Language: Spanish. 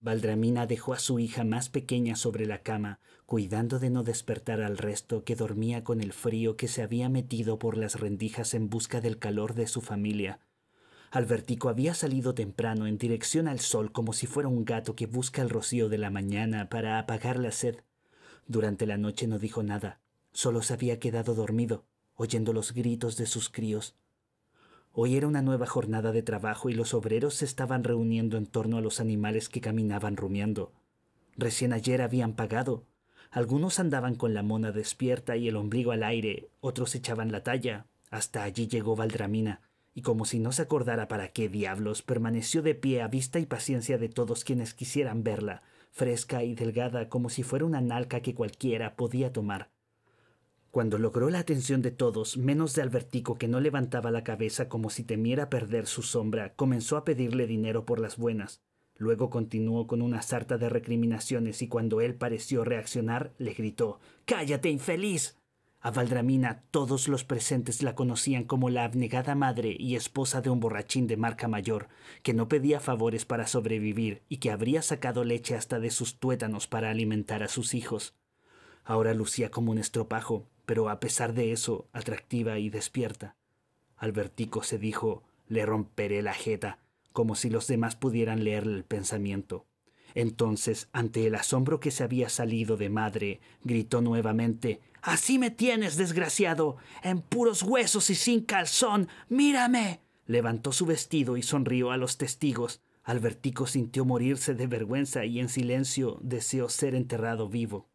Valdramina dejó a su hija más pequeña sobre la cama, cuidando de no despertar al resto que dormía con el frío que se había metido por las rendijas en busca del calor de su familia. Albertico había salido temprano en dirección al sol como si fuera un gato que busca el rocío de la mañana para apagar la sed. Durante la noche no dijo nada, solo se había quedado dormido, oyendo los gritos de sus críos. Hoy era una nueva jornada de trabajo y los obreros se estaban reuniendo en torno a los animales que caminaban rumiando. Recién ayer habían pagado. Algunos andaban con la mona despierta y el ombligo al aire, otros echaban la talla. Hasta allí llegó Valdramina, y como si no se acordara para qué diablos, permaneció de pie a vista y paciencia de todos quienes quisieran verla, fresca y delgada como si fuera una nalca que cualquiera podía tomar. Cuando logró la atención de todos, menos de Albertico que no levantaba la cabeza como si temiera perder su sombra, comenzó a pedirle dinero por las buenas. Luego continuó con una sarta de recriminaciones y cuando él pareció reaccionar, le gritó Cállate, infeliz. A Valdramina todos los presentes la conocían como la abnegada madre y esposa de un borrachín de marca mayor, que no pedía favores para sobrevivir y que habría sacado leche hasta de sus tuétanos para alimentar a sus hijos. Ahora lucía como un estropajo, pero a pesar de eso, atractiva y despierta. Albertico se dijo, le romperé la jeta, como si los demás pudieran leerle el pensamiento. Entonces, ante el asombro que se había salido de madre, gritó nuevamente, Así me tienes, desgraciado, en puros huesos y sin calzón, mírame. Levantó su vestido y sonrió a los testigos. Albertico sintió morirse de vergüenza y en silencio deseó ser enterrado vivo.